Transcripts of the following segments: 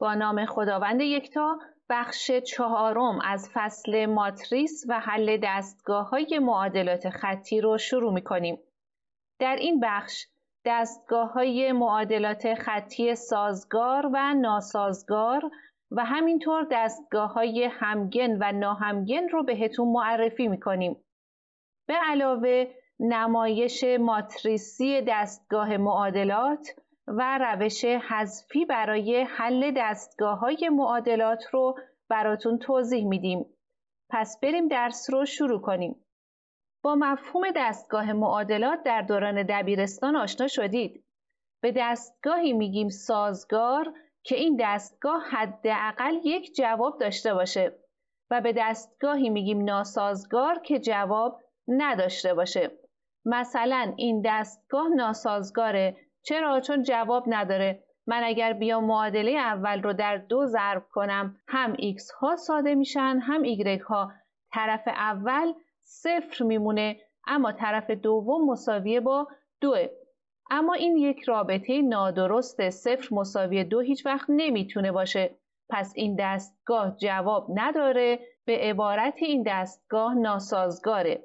با نام خداوند یکتا بخش چهارم از فصل ماتریس و حل دستگاه های معادلات خطی رو شروع می کنیم. در این بخش دستگاه های معادلات خطی سازگار و ناسازگار و همینطور دستگاه های همگن و ناهمگن رو بهتون معرفی می کنیم. به علاوه نمایش ماتریسی دستگاه معادلات و روش حذفی برای حل دستگاه های معادلات رو براتون توضیح میدیم. پس بریم درس رو شروع کنیم. با مفهوم دستگاه معادلات در دوران دبیرستان آشنا شدید. به دستگاهی میگیم سازگار که این دستگاه حداقل یک جواب داشته باشه و به دستگاهی میگیم ناسازگار که جواب نداشته باشه مثلا این دستگاه ناسازگاره چرا چون جواب نداره من اگر بیام معادله اول رو در دو ضرب کنم هم x ها ساده میشن هم y ها طرف اول صفر میمونه اما طرف دوم مساویه با دوه اما این یک رابطه نادرست صفر مساوی دو هیچ وقت نمیتونه باشه پس این دستگاه جواب نداره به عبارت این دستگاه ناسازگاره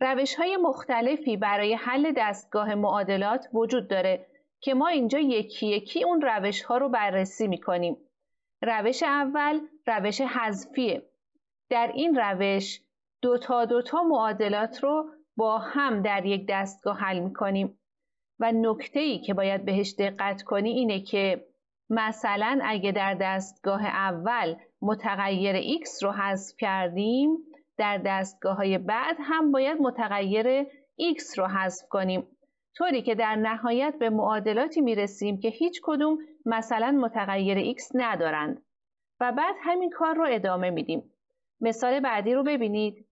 روش های مختلفی برای حل دستگاه معادلات وجود داره که ما اینجا یکی یکی اون روش ها رو بررسی می کنیم. روش اول روش حذفیه. در این روش دو دو دوتا معادلات رو با هم در یک دستگاه حل می کنیم و نکته ای که باید بهش دقت کنی اینه که مثلا اگه در دستگاه اول متغیر x رو حذف کردیم در دستگاه های بعد هم باید متغیر x رو حذف کنیم طوری که در نهایت به معادلاتی می رسیم که هیچ کدوم مثلا متغیر x ندارند و بعد همین کار رو ادامه میدیم. مثال بعدی رو ببینید.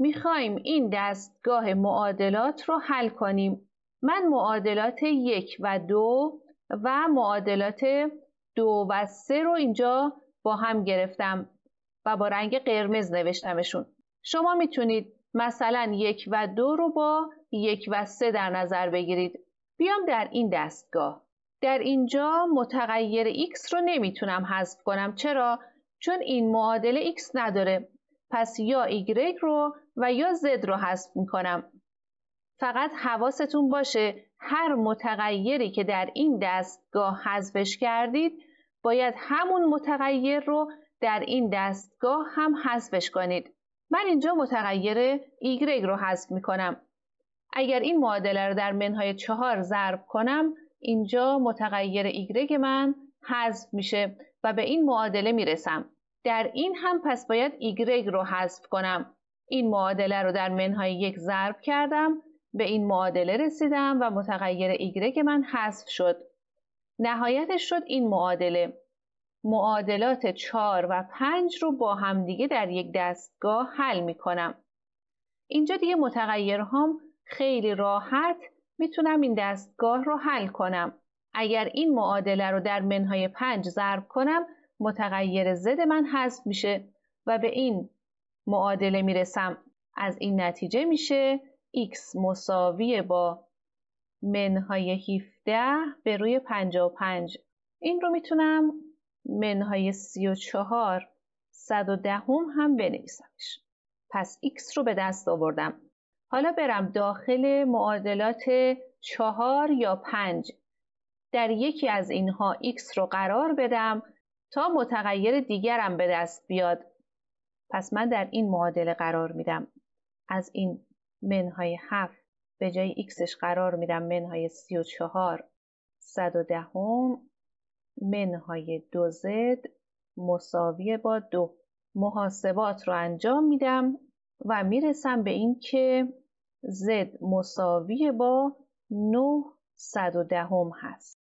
میخوایم این دستگاه معادلات رو حل کنیم. من معادلات یک و دو و معادلات دو و سه رو اینجا با هم گرفتم و با رنگ قرمز نوشتمشون شما میتونید مثلا یک و دو رو با یک و سه در نظر بگیرید بیام در این دستگاه در اینجا متغیر x رو نمیتونم حذف کنم چرا؟ چون این معادله x نداره پس یا y رو و یا z رو حذف میکنم فقط حواستون باشه هر متغیری که در این دستگاه حذفش کردید باید همون متغیر رو در این دستگاه هم حذفش کنید. من اینجا متغیر ایگرگ رو حذف می کنم. اگر این معادله رو در منهای چهار ضرب کنم اینجا متغیر ایگرگ من حذف میشه و به این معادله میرسم. در این هم پس باید ایگرگ رو حذف کنم. این معادله رو در منهای یک ضرب کردم به این معادله رسیدم و متغیر ایگرگ من حذف شد. نهایتش شد این معادله. معادلات چار و پنج رو با همدیگه در یک دستگاه حل می کنم. اینجا دیگه متغیرهام خیلی راحت میتونم این دستگاه رو حل کنم. اگر این معادله رو در منهای پنج ضرب کنم متغیر زد من حذف میشه و به این معادله میرسم. از این نتیجه میشه x مساوی با منهای 17 به روی 55 این رو میتونم منهای 34 110 هم, هم بنویسمش پس x رو به دست آوردم حالا برم داخل معادلات 4 یا 5 در یکی از اینها x رو قرار بدم تا متغیر دیگرم به دست بیاد پس من در این معادله قرار میدم از این منهای 7 به جای xش قرار میدم منهای 34 110 منهای دو زد مساوی با دو محاسبات رو انجام میدم و میرسم به این که زد مساوی با 9 صد و دهم هست.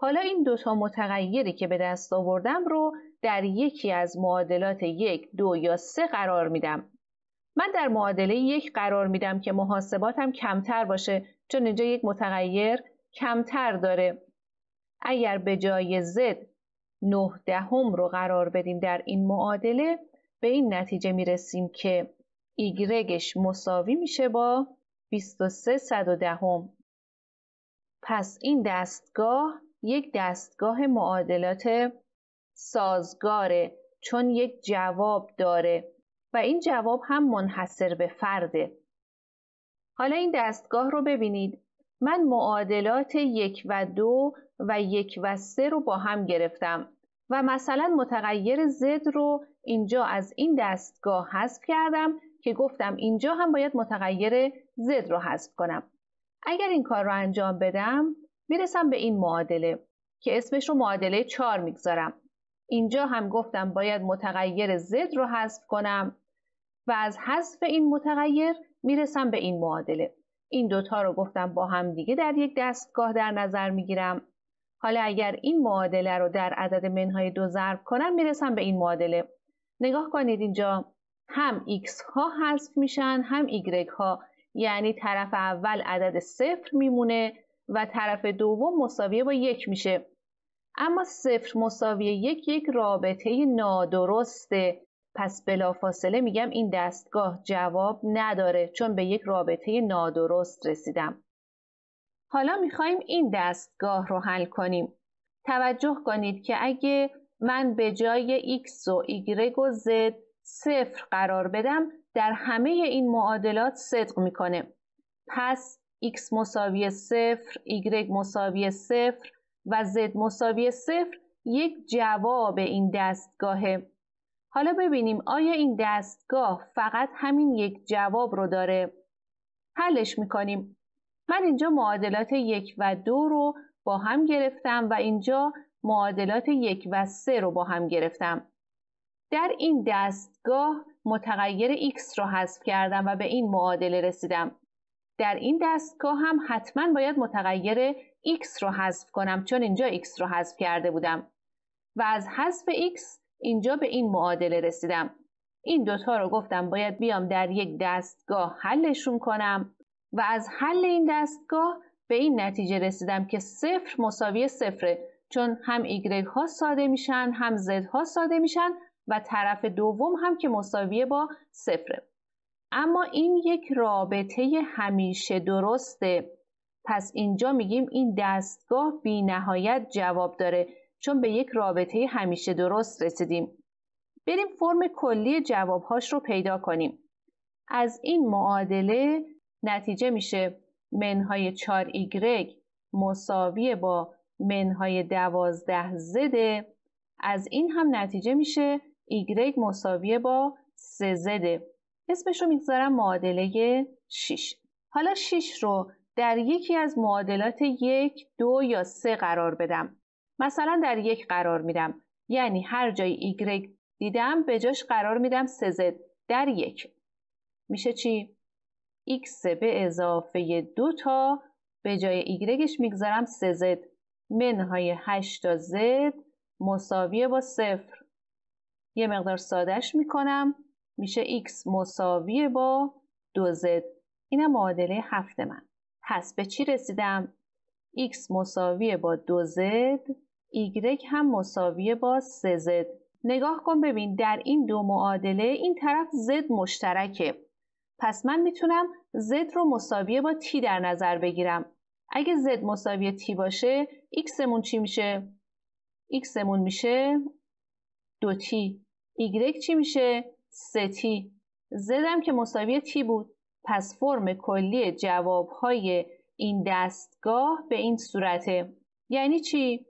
حالا این دوتا متغیری که به دست آوردم رو در یکی از معادلات یک، دو یا سه قرار میدم. من در معادله یک قرار میدم که محاسباتم کمتر باشه چون اینجا یک متغیر کمتر داره اگر به جای z 9 دهم رو قرار بدیم در این معادله به این نتیجه می رسیم که ایگرگش مساوی میشه با 23 صد و دهم. پس این دستگاه یک دستگاه معادلات سازگاره چون یک جواب داره و این جواب هم منحصر به فرده. حالا این دستگاه رو ببینید. من معادلات یک و دو و یک و سه رو با هم گرفتم و مثلا متغیر زد رو اینجا از این دستگاه حذف کردم که گفتم اینجا هم باید متغیر زد رو حذف کنم اگر این کار رو انجام بدم میرسم به این معادله که اسمش رو معادله 4 میگذارم اینجا هم گفتم باید متغیر زد رو حذف کنم و از حذف این متغیر میرسم به این معادله این دوتا رو گفتم با هم دیگه در یک دستگاه در نظر میگیرم حالا اگر این معادله رو در عدد منهای دو ضرب کنم میرسم به این معادله نگاه کنید اینجا هم x ها حذف میشن هم y ها یعنی طرف اول عدد صفر میمونه و طرف دوم مساویه با یک میشه اما صفر مساویه یک یک رابطه نادرسته پس بلافاصله میگم این دستگاه جواب نداره چون به یک رابطه نادرست رسیدم حالا میخوایم این دستگاه رو حل کنیم. توجه کنید که اگه من به جای x و y و z صفر قرار بدم در همه این معادلات صدق میکنه. پس x مساوی صفر، y مساوی صفر و z مساوی صفر یک جواب این دستگاهه. حالا ببینیم آیا این دستگاه فقط همین یک جواب رو داره؟ حلش میکنیم. من اینجا معادلات یک و دو رو با هم گرفتم و اینجا معادلات یک و سه رو با هم گرفتم. در این دستگاه متغیر x رو حذف کردم و به این معادله رسیدم. در این دستگاه هم حتما باید متغیر x رو حذف کنم چون اینجا x رو حذف کرده بودم و از حذف x اینجا به این معادله رسیدم. این دوتا رو گفتم باید بیام در یک دستگاه حلشون کنم و از حل این دستگاه به این نتیجه رسیدم که صفر مساوی صفره چون هم ایگرگ ها ساده میشن هم زد ها ساده میشن و طرف دوم هم که مساوی با صفره اما این یک رابطه همیشه درسته پس اینجا میگیم این دستگاه بی نهایت جواب داره چون به یک رابطه همیشه درست رسیدیم بریم فرم کلی جوابهاش رو پیدا کنیم از این معادله نتیجه میشه منهای 4 ایگرگ مساوی با منهای 12 زده از این هم نتیجه میشه ایگرگ مساوی با 3 زده اسمش رو میگذارم معادله 6 حالا 6 رو در یکی از معادلات یک، دو یا سه قرار بدم. مثلا در یک قرار میدم. یعنی هر جای ایگرگ دیدم به جاش قرار میدم سه زد در یک. میشه چی؟ x به اضافه دو تا به جای ایگرگش میگذارم سه زد. منهای 8 تا z مساویه با صفر یه مقدار سادش میکنم میشه x مساویه با 2z اینم معادله هفت من پس به چی رسیدم؟ x مساویه با 2z ایگرگ هم مساویه با سه z نگاه کن ببین در این دو معادله این طرف z مشترکه پس من میتونم z رو مساوی با t در نظر بگیرم. اگه z مساوی t باشه x مون چی میشه؟ x مون میشه 2t. y چی میشه؟ 3t. z هم که مساوی t بود. پس فرم کلی جواب های این دستگاه به این صورته. یعنی چی؟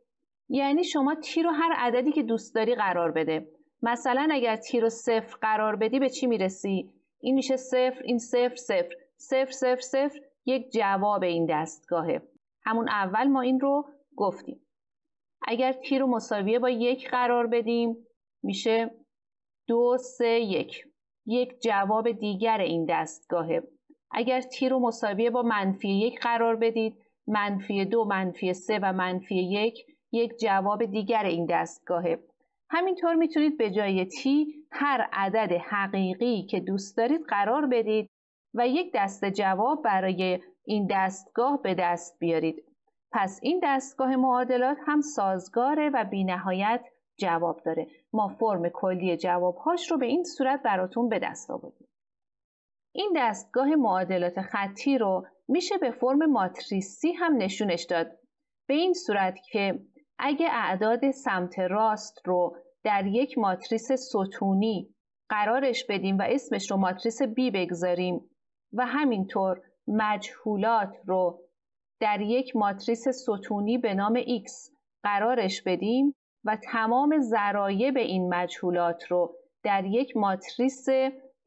یعنی شما T رو هر عددی که دوست داری قرار بده. مثلا اگر تی رو صفر قرار بدی به چی میرسی؟ این میشه صفر این صفر صفر صفر صفر صفر یک جواب این دستگاهه همون اول ما این رو گفتیم اگر تیر رو مساویه با یک قرار بدیم میشه دو سه یک یک جواب دیگر این دستگاهه اگر تی رو مساویه با منفی یک قرار بدید منفی دو منفی سه و منفی یک یک جواب دیگر این دستگاهه همینطور میتونید به جای تی هر عدد حقیقی که دوست دارید قرار بدید و یک دست جواب برای این دستگاه به دست بیارید. پس این دستگاه معادلات هم سازگاره و نهایت جواب داره. ما فرم کلی جوابهاش رو به این صورت براتون به دست آوردیم. این دستگاه معادلات خطی رو میشه به فرم ماتریسی هم نشونش داد. به این صورت که اگه اعداد سمت راست رو در یک ماتریس ستونی قرارش بدیم و اسمش رو ماتریس B بگذاریم و همینطور مجهولات رو در یک ماتریس ستونی به نام X قرارش بدیم و تمام به این مجهولات رو در یک ماتریس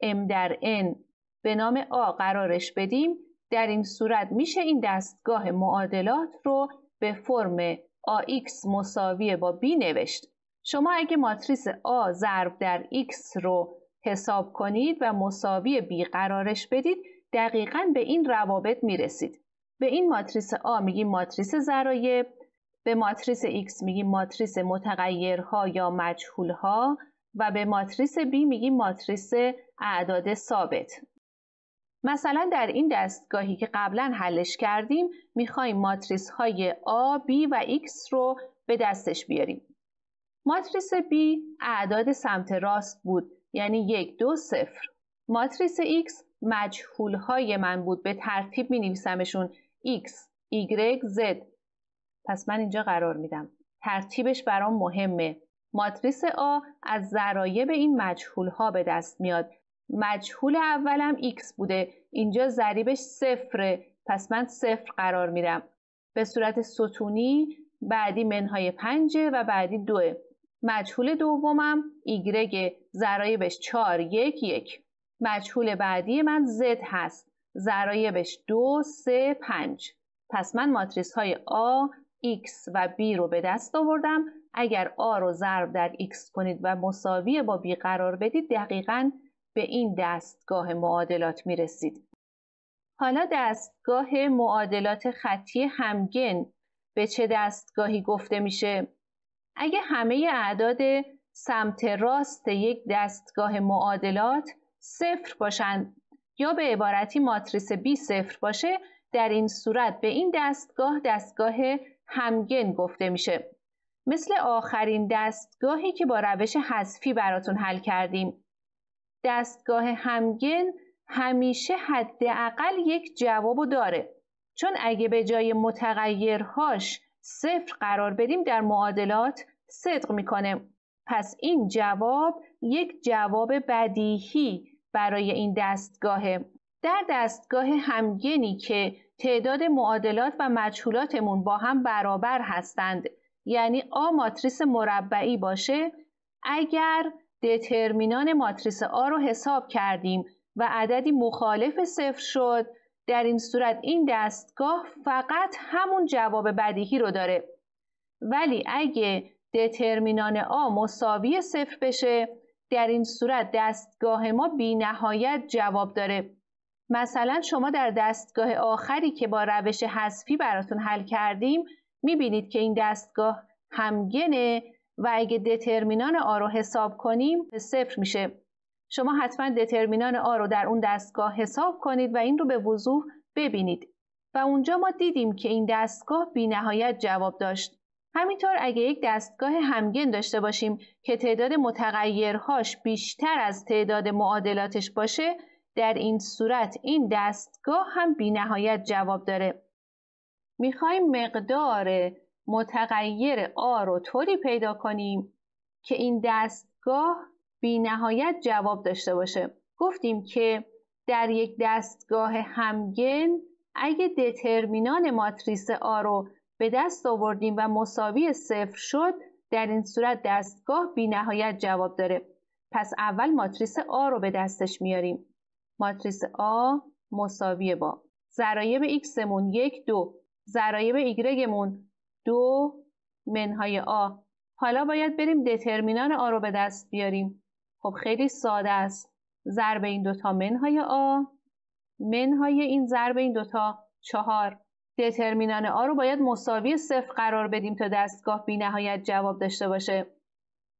M در N به نام A قرارش بدیم در این صورت میشه این دستگاه معادلات رو به فرم AX مساوی با B نوشت شما اگه ماتریس A ضرب در X رو حساب کنید و مساوی B قرارش بدید دقیقا به این روابط میرسید به این ماتریس A میگیم ماتریس ضرایب به ماتریس X میگیم ماتریس متغیرها یا مجهولها و به ماتریس B میگیم ماتریس اعداد ثابت مثلا در این دستگاهی که قبلا حلش کردیم میخوایم ماتریس های A, B و X رو به دستش بیاریم. ماتریس B اعداد سمت راست بود یعنی یک دو صفر. ماتریس X مجهول های من بود به ترتیب می نویسمشون X, Y, Z. پس من اینجا قرار میدم. ترتیبش برام مهمه. ماتریس A از ذرایب این مجهول ها به دست میاد مجهول اولم x بوده اینجا ضریبش صفره پس من صفر قرار میرم به صورت ستونی بعدی منهای پنجه و بعدی دوه مجهول دومم ایگرگ ضرایبش چار یک یک مجهول بعدی من زد هست ضرایبش دو سه پنج پس من ماتریس های آ X و B رو به دست آوردم اگر A رو ضرب در X کنید و مساوی با B قرار بدید دقیقاً به این دستگاه معادلات می رسید. حالا دستگاه معادلات خطی همگن به چه دستگاهی گفته میشه؟ اگه همه اعداد سمت راست یک دستگاه معادلات صفر باشند یا به عبارتی ماتریس بی صفر باشه در این صورت به این دستگاه دستگاه همگن گفته میشه مثل آخرین دستگاهی که با روش حذفی براتون حل کردیم دستگاه همگن همیشه حداقل یک جواب داره چون اگه به جای متغیرهاش صفر قرار بدیم در معادلات صدق میکنه پس این جواب یک جواب بدیهی برای این دستگاهه در دستگاه همگنی که تعداد معادلات و مجهولاتمون با هم برابر هستند یعنی آ ماتریس مربعی باشه اگر دترمینان ماتریس آ رو حساب کردیم و عددی مخالف صفر شد در این صورت این دستگاه فقط همون جواب بدیهی رو داره ولی اگه دترمینان آ مساوی صفر بشه در این صورت دستگاه ما بی نهایت جواب داره مثلا شما در دستگاه آخری که با روش حذفی براتون حل کردیم میبینید که این دستگاه همگنه و اگه دترمینان آ رو حساب کنیم به صفر میشه شما حتما دترمینان آ رو در اون دستگاه حساب کنید و این رو به وضوح ببینید و اونجا ما دیدیم که این دستگاه بی نهایت جواب داشت همینطور اگه یک دستگاه همگن داشته باشیم که تعداد متغیرهاش بیشتر از تعداد معادلاتش باشه در این صورت این دستگاه هم بی نهایت جواب داره میخوایم مقدار متغیر آ رو طوری پیدا کنیم که این دستگاه بی نهایت جواب داشته باشه گفتیم که در یک دستگاه همگن اگه دترمینان ماتریس آ رو به دست آوردیم و مساوی صفر شد در این صورت دستگاه بی نهایت جواب داره پس اول ماتریس آ رو به دستش میاریم ماتریس آ مساوی با ضرایب x مون یک دو ضرایب y مون دو منهای آ حالا باید بریم دترمینان آ رو به دست بیاریم خب خیلی ساده است ضرب این دوتا منهای آ منهای این ضرب این دوتا چهار دترمینان آ رو باید مساوی صفر قرار بدیم تا دستگاه بی نهایت جواب داشته باشه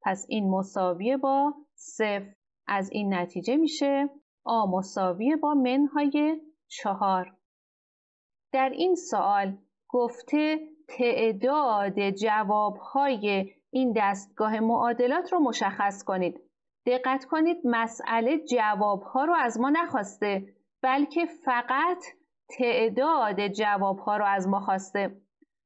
پس این مساوی با صفر از این نتیجه میشه آ مساوی با منهای چهار در این سوال گفته تعداد جوابهای این دستگاه معادلات رو مشخص کنید. دقت کنید مسئله جوابها رو از ما نخواسته بلکه فقط تعداد جوابها رو از ما خواسته.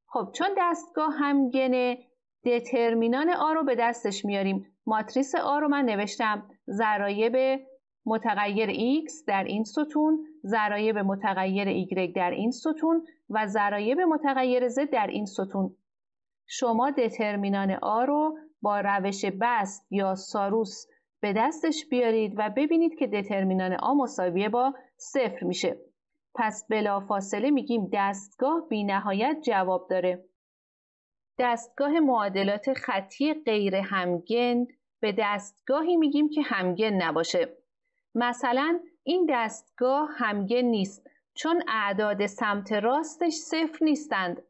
خب چون دستگاه همگنه دترمینان آ رو به دستش میاریم. ماتریس آ رو من نوشتم ضرایب متغیر x در این ستون ضرایب متغیر y در این ستون و ضرایب متغیر ضد در این ستون شما دترمینان آ رو با روش بست یا ساروس به دستش بیارید و ببینید که دترمینان آ مساویه با صفر میشه پس بلا فاصله میگیم دستگاه بی نهایت جواب داره دستگاه معادلات خطی غیر همگند به دستگاهی میگیم که همگن نباشه مثلا این دستگاه همگن نیست چون اعداد سمت راستش صفر نیستند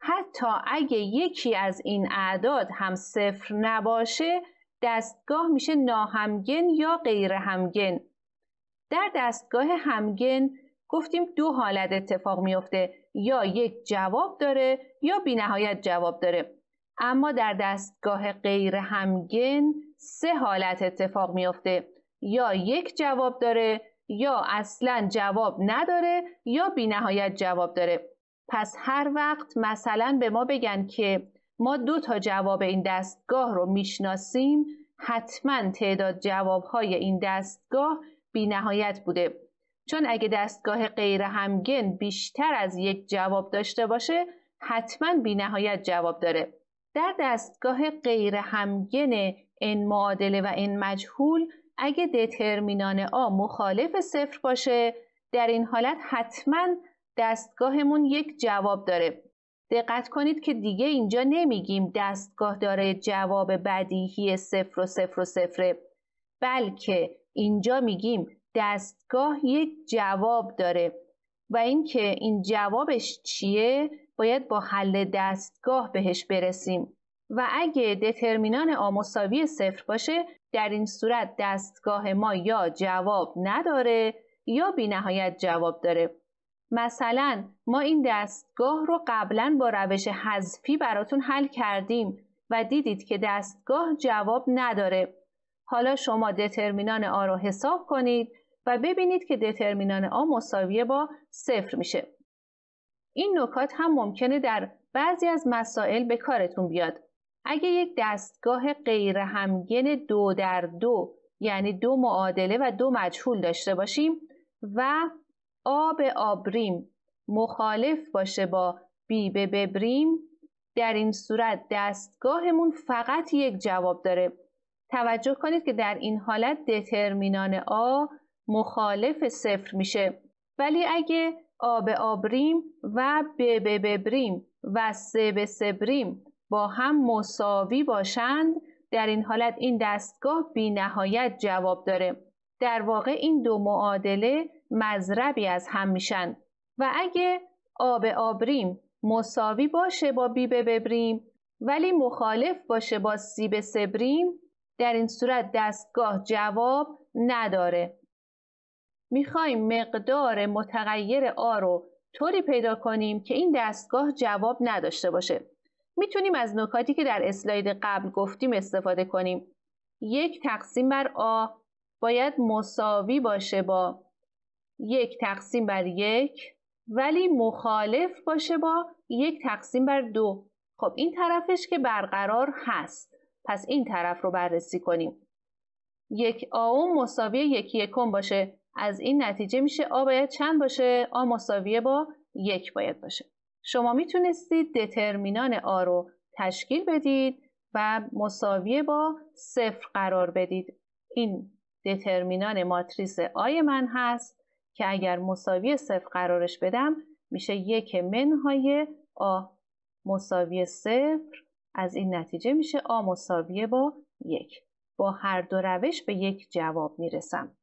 حتی اگه یکی از این اعداد هم صفر نباشه دستگاه میشه ناهمگن یا غیر همگن در دستگاه همگن گفتیم دو حالت اتفاق میفته یا یک جواب داره یا بی نهایت جواب داره اما در دستگاه غیر همگن سه حالت اتفاق میفته یا یک جواب داره یا اصلا جواب نداره یا بی نهایت جواب داره پس هر وقت مثلا به ما بگن که ما دو تا جواب این دستگاه رو میشناسیم حتما تعداد جوابهای این دستگاه بی نهایت بوده چون اگه دستگاه غیر همگن بیشتر از یک جواب داشته باشه حتما بی نهایت جواب داره در دستگاه غیر همگن ان معادله و این مجهول اگه دترمینان آ مخالف صفر باشه در این حالت حتما دستگاهمون یک جواب داره دقت کنید که دیگه اینجا نمیگیم دستگاه داره جواب بدیهی صفر و صفر و صفره بلکه اینجا میگیم دستگاه یک جواب داره و اینکه این جوابش چیه باید با حل دستگاه بهش برسیم و اگه دترمینان آ مساوی صفر باشه در این صورت دستگاه ما یا جواب نداره یا بی نهایت جواب داره مثلا ما این دستگاه رو قبلا با روش حذفی براتون حل کردیم و دیدید که دستگاه جواب نداره حالا شما دترمینان آ رو حساب کنید و ببینید که دترمینان آ مساویه با صفر میشه این نکات هم ممکنه در بعضی از مسائل به کارتون بیاد اگه یک دستگاه غیر همگن دو در دو یعنی دو معادله و دو مجهول داشته باشیم و آب آبریم مخالف باشه با بی ببریم در این صورت دستگاهمون فقط یک جواب داره توجه کنید که در این حالت دترمینان آ مخالف صفر میشه ولی اگه آب آبریم و ب ببریم و سه به سبریم با هم مساوی باشند در این حالت این دستگاه بی نهایت جواب داره در واقع این دو معادله مذربی از هم میشن و اگه آب آبریم مساوی باشه با بیب ببریم ولی مخالف باشه با سیب سبریم در این صورت دستگاه جواب نداره میخوایم مقدار متغیر آ رو طوری پیدا کنیم که این دستگاه جواب نداشته باشه میتونیم از نکاتی که در اسلاید قبل گفتیم استفاده کنیم. یک تقسیم بر آ باید مساوی باشه با یک تقسیم بر یک ولی مخالف باشه با یک تقسیم بر دو. خب این طرفش که برقرار هست. پس این طرف رو بررسی کنیم. یک آوم مساوی یکی یکم باشه. از این نتیجه میشه آ باید چند باشه؟ آ مساویه با یک باید باشه. شما میتونستید دترمینان آ رو تشکیل بدید و مساویه با صفر قرار بدید این دترمینان ماتریس آی من هست که اگر مساوی صفر قرارش بدم میشه یک منهای آ مساوی صفر از این نتیجه میشه آ مساوی با یک با هر دو روش به یک جواب میرسم